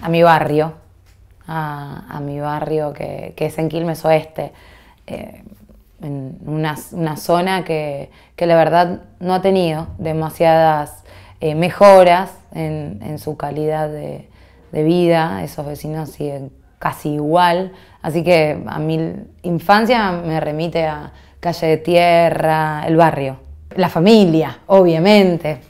a mi barrio, a, mi barrio que, es en Quilmes Oeste, eh, en una, zona que, que, la verdad no ha tenido demasiadas eh, mejoras en, su calidad de, vida, esos vecinos siguen casi igual, así que a mi infancia me remite a calle de tierra, el barrio la familia, obviamente.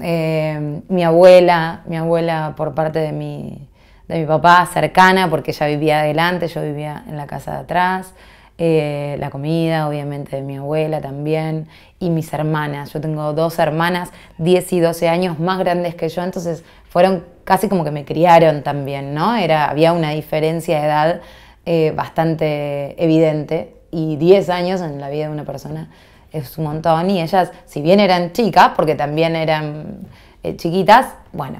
Eh, mi abuela, mi abuela por parte de mi, de mi papá cercana, porque ella vivía adelante, yo vivía en la casa de atrás. Eh, la comida, obviamente, de mi abuela también, y mis hermanas. Yo tengo dos hermanas, 10 y 12 años más grandes que yo, entonces fueron casi como que me criaron también, ¿no? Era, había una diferencia de edad eh, bastante evidente, y 10 años en la vida de una persona es un montón, y ellas, si bien eran chicas, porque también eran eh, chiquitas, bueno,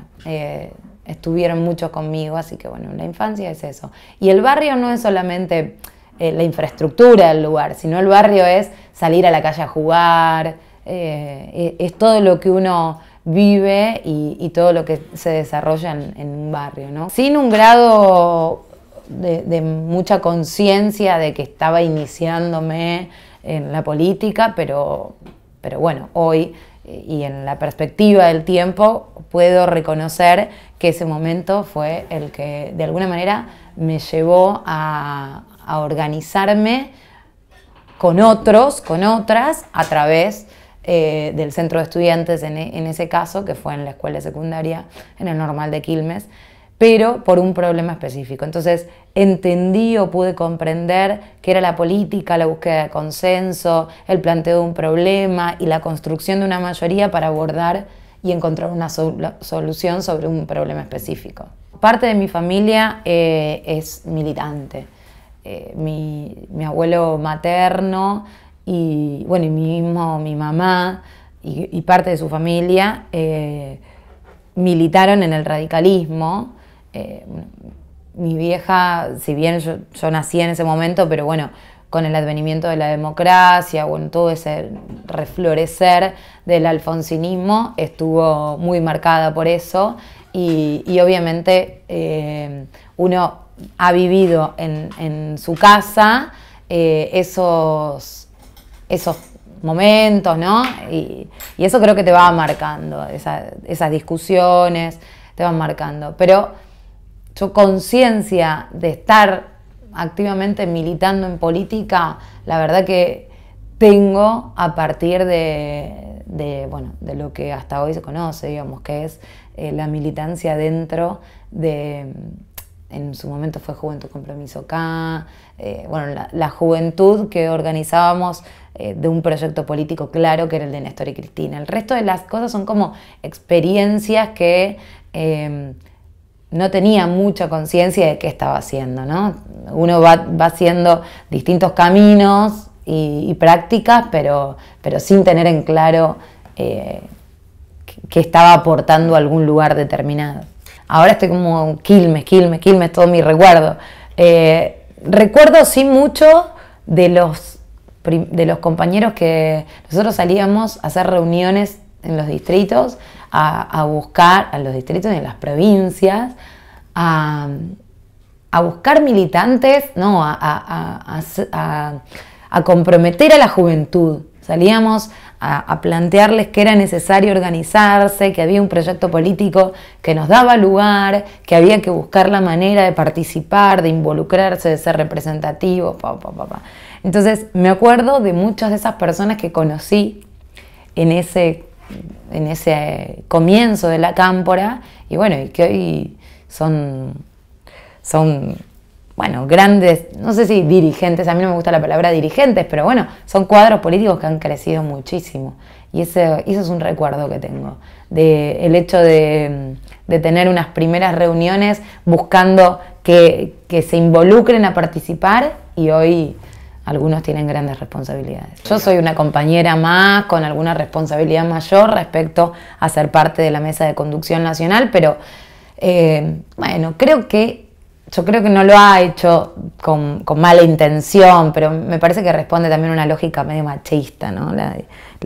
estuvieron mucho conmigo, así que bueno, la infancia es eso. Y el barrio no es solamente eh, la infraestructura del lugar, sino el barrio es salir a la calle a jugar, eh, e, es todo lo que uno vive y, todo lo que se desarrolla en, un barrio, ¿no? Sin un grado de, mucha conciencia de que estaba iniciándome en la política, pero, pero bueno, hoy y en la perspectiva del tiempo puedo reconocer que ese momento fue el que de alguna manera me llevó a, organizarme con otros, con otras, a través eh, del centro de estudiantes en, en, ese caso, que fue en la escuela secundaria, en el normal de Quilmes, pero por un problema específico. Entonces entendí o pude comprender que era la política, la búsqueda de consenso, el planteo de un problema y la construcción de una mayoría para abordar y encontrar una solución sobre un problema específico. Parte de mi familia eh, es militante. Eh, mi, abuelo materno y, bueno, y mismo mi mamá y, parte de su familia eh, militaron en el radicalismo eh, mi vieja, si bien yo, nací en ese momento, pero bueno, con el advenimiento de la democracia, bueno, todo ese reflorecer del alfonsinismo estuvo muy marcada por eso y, obviamente eh, uno ha vivido en, su casa eh, esos, esos momentos, ¿no? Y, eso creo que te va marcando, esas discusiones te van marcando. Pero yo conciencia de estar activamente militando en política, la verdad que tengo a partir de, bueno, de lo que hasta hoy se conoce, digamos, que es eh, la militancia dentro de, en su momento fue Juventud Compromiso K, eh, bueno, la, juventud que organizábamos eh, de un proyecto político claro que era el de Néstor y Cristina. El resto de las cosas son como experiencias que no tenía mucha conciencia de qué estaba haciendo, ¿no? Uno va, haciendo distintos caminos y, prácticas, pero, pero sin tener en claro eh, qué que estaba aportando a algún lugar determinado. Ahora estoy como quilme, quilme, quilme todo mi recuerdo. Eh, recuerdo sí mucho de los, de los compañeros que nosotros salíamos a hacer reuniones en los distritos a, buscar, a los distritos y en las provincias, a, buscar militantes, no, a, comprometer a la juventud. Salíamos a plantearles que era necesario organizarse, que había un proyecto político que nos daba lugar, que había que buscar la manera de participar, de involucrarse, de ser representativos, pa, pa, Entonces me acuerdo de muchas de esas personas que conocí en ese en ese comienzo de la cámpora y bueno, y que hoy son, son, bueno, grandes, no sé si dirigentes, a mí no me gusta la palabra dirigentes, pero bueno, son cuadros políticos que han crecido muchísimo. Y eso es un recuerdo que tengo, de el hecho de, tener unas primeras reuniones buscando que se involucren a participar y hoy algunos tienen grandes responsabilidades. Yo soy una compañera más con alguna responsabilidad mayor respecto a ser parte de la mesa de conducción nacional, pero eh, bueno, creo que yo creo que no lo ha hecho con, mala intención, pero me parece que responde también a una lógica medio machista, ¿no? La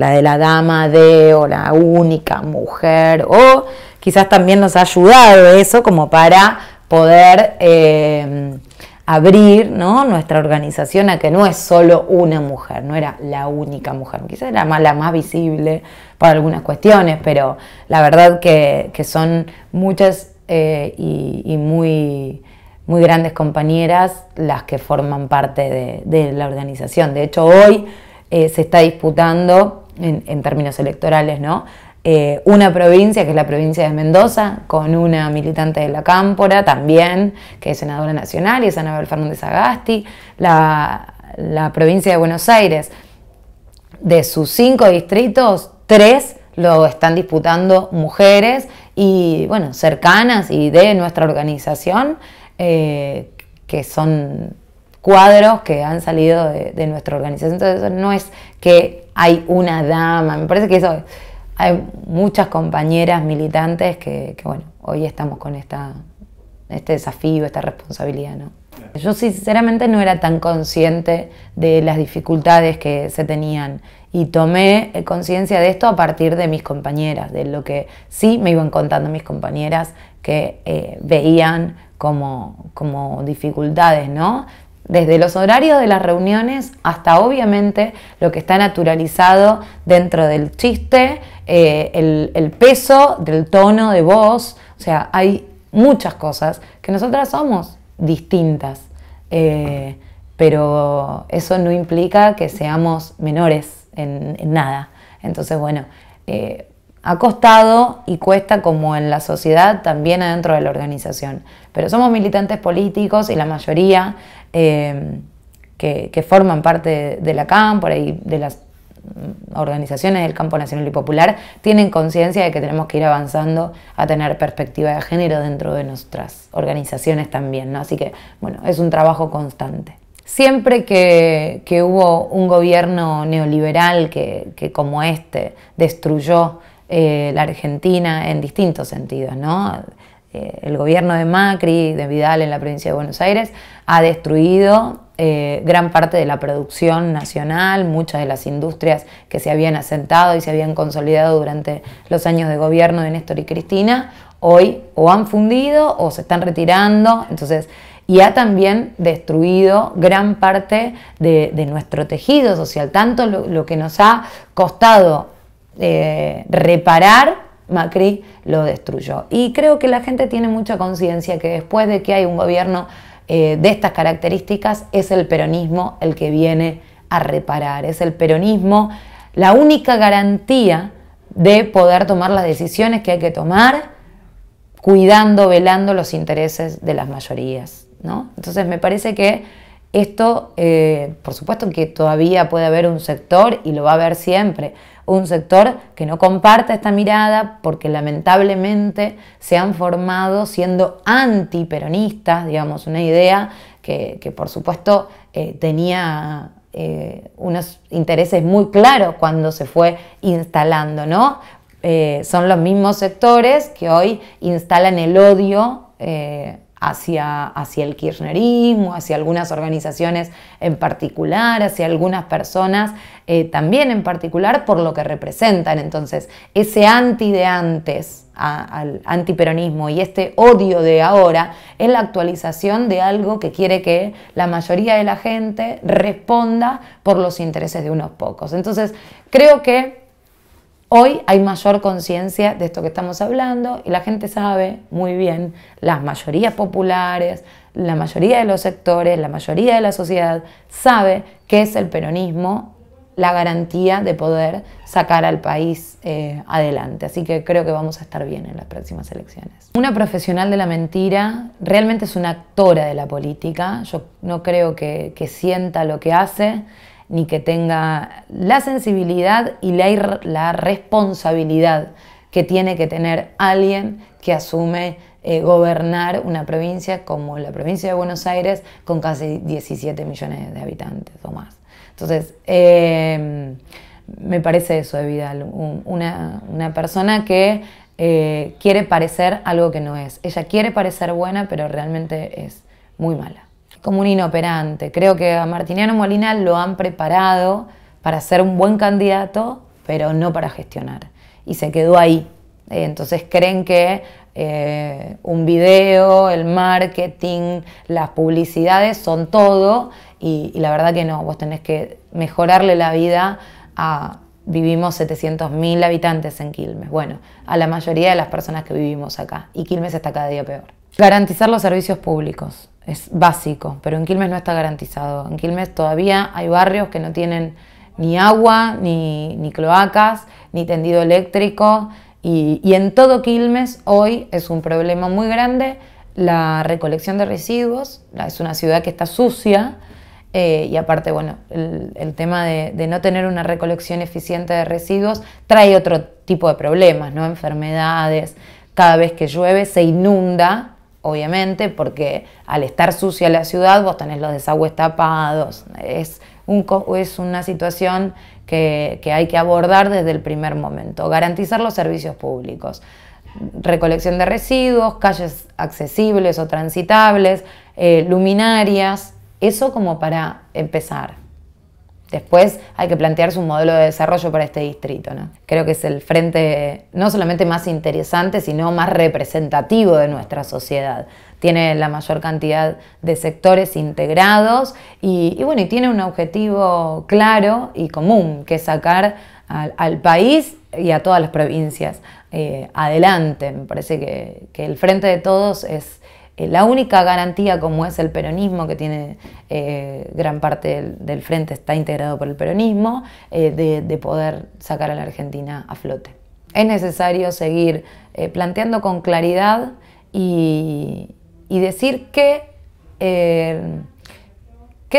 de, la dama de o la única mujer, o quizás también nos ha ayudado eso como para poder eh, abrir ¿no? nuestra organización a que no es solo una mujer, no era la única mujer, quizás era la más visible para algunas cuestiones, pero la verdad que, son muchas eh, y, muy, muy grandes compañeras las que forman parte de, la organización. De hecho, hoy eh, se está disputando, en, en términos electorales, ¿no? Eh, una provincia, que es la provincia de Mendoza, con una militante de la Cámpora también, que es senadora nacional, y es Anabel Fernández Agasti, la, la provincia de Buenos Aires. De sus cinco distritos, tres lo están disputando mujeres y, bueno, cercanas y de nuestra organización, eh, que son cuadros que han salido de, nuestra organización. Entonces, no es que hay una dama, me parece que eso hay muchas compañeras militantes que, bueno, hoy estamos con esta, este desafío, esta responsabilidad, ¿no? Yo sinceramente no era tan consciente de las dificultades que se tenían y tomé eh, conciencia de esto a partir de mis compañeras, de lo que sí me iban contando mis compañeras que eh, veían como, como dificultades, ¿no? desde los horarios de las reuniones hasta obviamente lo que está naturalizado dentro del chiste, eh, el, peso del tono de voz, o sea, hay muchas cosas que nosotras somos distintas, eh, pero eso no implica que seamos menores en, nada. Entonces, bueno, eh, ha costado y cuesta como en la sociedad, también adentro de la organización. Pero somos militantes políticos y la mayoría em, que, forman parte de la CAM, y de las mm, organizaciones del campo nacional y popular, tienen conciencia de que tenemos que ir avanzando a tener perspectiva de género dentro de nuestras organizaciones también. ¿no? Así que, bueno, es un trabajo constante. Siempre que, hubo un gobierno neoliberal que como este destruyó eh, la Argentina en distintos sentidos, ¿no? Eh, el gobierno de Macri, de Vidal en la provincia de Buenos Aires, ha destruido eh, gran parte de la producción nacional, muchas de las industrias que se habían asentado y se habían consolidado durante los años de gobierno de Néstor y Cristina, hoy o han fundido o se están retirando. Entonces, y ha también destruido gran parte de, nuestro tejido social, tanto lo, que nos ha costado eh, reparar, Macri lo destruyó. Y creo que la gente tiene mucha conciencia que después de que hay un gobierno eh, de estas características, es el peronismo el que viene a reparar, es el peronismo la única garantía de poder tomar las decisiones que hay que tomar, cuidando, velando los intereses de las mayorías. ¿no? Entonces me parece que esto, eh, por supuesto que todavía puede haber un sector y lo va a haber siempre, un sector que no comparte esta mirada porque lamentablemente se han formado siendo antiperonistas, digamos, una idea que, por supuesto eh, tenía eh, unos intereses muy claros cuando se fue instalando, ¿no? Eh, son los mismos sectores que hoy instalan el odio hacia, hacia el kirchnerismo, hacia algunas organizaciones en particular, hacia algunas personas eh, también en particular por lo que representan. Entonces, ese anti de antes al antiperonismo y este odio de ahora es la actualización de algo que quiere que la mayoría de la gente responda por los intereses de unos pocos. Entonces, creo que Hoy hay mayor conciencia de esto que estamos hablando y la gente sabe muy bien, las mayorías populares, la mayoría de los sectores, la mayoría de la sociedad sabe que es el peronismo la garantía de poder sacar al país eh, adelante. Así que creo que vamos a estar bien en las próximas elecciones. Una profesional de la mentira realmente es una actora de la política. Yo no creo que sienta lo que hace ni que tenga la sensibilidad y la, la responsabilidad que tiene que tener alguien que asume eh, gobernar una provincia como la provincia de Buenos Aires con casi 17 millones de habitantes o más. Entonces, em, me parece eso de Vidal, una, persona que eh, quiere parecer algo que no es. Ella quiere parecer buena, pero realmente es muy mala como un inoperante. Creo que a Martiniano Molina lo han preparado para ser un buen candidato, pero no para gestionar. Y se quedó ahí. Eh, entonces creen que eh, un video, el marketing, las publicidades son todo y, y la verdad que no, vos tenés que mejorarle la vida a, vivimos 700.000 habitantes en Quilmes. Bueno, a la mayoría de las personas que vivimos acá. Y Quilmes está cada día peor. Garantizar los servicios públicos es básico, pero en Quilmes no está garantizado. En Quilmes todavía hay barrios que no tienen ni agua, ni, cloacas, ni tendido eléctrico, y, en todo Quilmes hoy es un problema muy grande la recolección de residuos, es una ciudad que está sucia, eh, y aparte, bueno, el, tema de, de, no tener una recolección eficiente de residuos trae otro tipo de problemas, ¿no? Enfermedades, cada vez que llueve se inunda obviamente, porque al estar sucia la ciudad vos tenés los desagües tapados. Es, un, una situación que, hay que abordar desde el primer momento. Garantizar los servicios públicos recolección de residuos, calles accesibles o transitables, eh, luminarias, eso como para empezar. Después hay que plantearse un modelo de desarrollo para este distrito. ¿no? Creo que es el frente no solamente más interesante, sino más representativo de nuestra sociedad. Tiene la mayor cantidad de sectores integrados y, bueno, y tiene un objetivo claro y común, que es sacar al, país y a todas las provincias eh, adelante. Me parece que el frente de todos es eh, la única garantía como es el peronismo, que tiene eh, gran parte del, frente está integrado por el peronismo, eh, de, poder sacar a la Argentina a flote. Es necesario seguir planteando con claridad y, decir qué, qué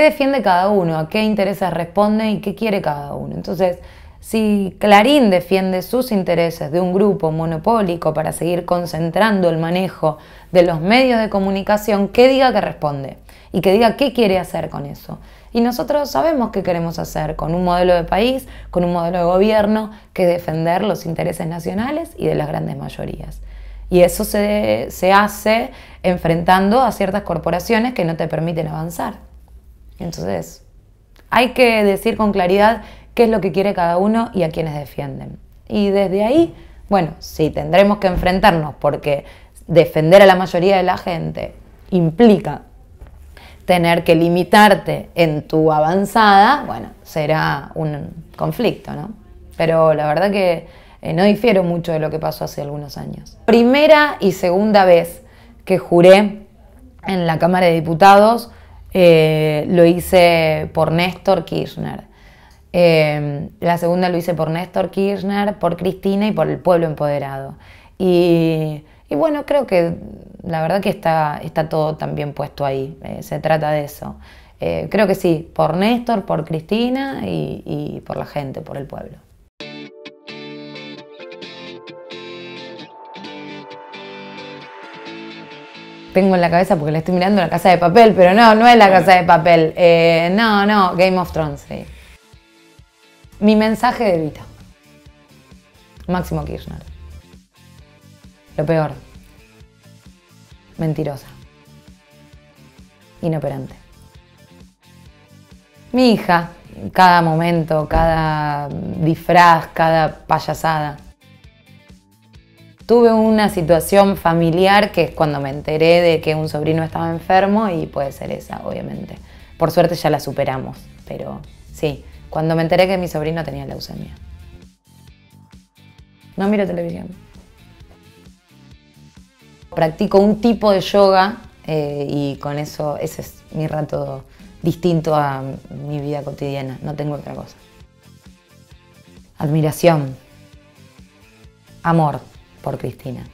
defiende cada uno, a qué intereses responde y qué quiere cada uno. Entonces, si Clarín defiende sus intereses de un grupo monopólico para seguir concentrando el manejo de los medios de comunicación que diga que responde y que diga qué quiere hacer con eso. Y nosotros sabemos qué queremos hacer con un modelo de país, con un modelo de gobierno que es defender los intereses nacionales y de las grandes mayorías. Y eso se, hace enfrentando a ciertas corporaciones que no te permiten avanzar. Entonces, hay que decir con claridad qué es lo que quiere cada uno y a quienes defienden. Y desde ahí, bueno, sí, tendremos que enfrentarnos porque defender a la mayoría de la gente implica tener que limitarte en tu avanzada, bueno, será un conflicto, ¿no? Pero la verdad que eh, no difiero mucho de lo que pasó hace algunos años. Primera y segunda vez que juré en la Cámara de Diputados, eh, lo hice por Néstor Kirchner. Em, la segunda lo hice por Néstor Kirchner, por Cristina y por el pueblo empoderado. Y y bueno, creo que la verdad que está, está todo también puesto ahí, eh, se trata de eso. Eh, creo que sí, por Néstor, por Cristina y, por la gente, por el pueblo. tengo en la cabeza porque le estoy mirando la casa de papel, pero no, no es la casa de papel. Eh, no, no, Game of Thrones. Sí. Mi mensaje de Vita. Máximo Kirchner. Lo peor, mentirosa. Inoperante. Mi hija, cada momento, cada disfraz, cada payasada. Tuve una situación familiar que es cuando me enteré de que un sobrino estaba enfermo y puede ser esa, obviamente. Por suerte ya la superamos, pero sí, cuando me enteré que mi sobrino tenía leucemia. No miro televisión. Practico un tipo de yoga eh, y con eso ese es mi rato distinto a mi vida cotidiana, no tengo otra cosa. Admiración, amor por Cristina.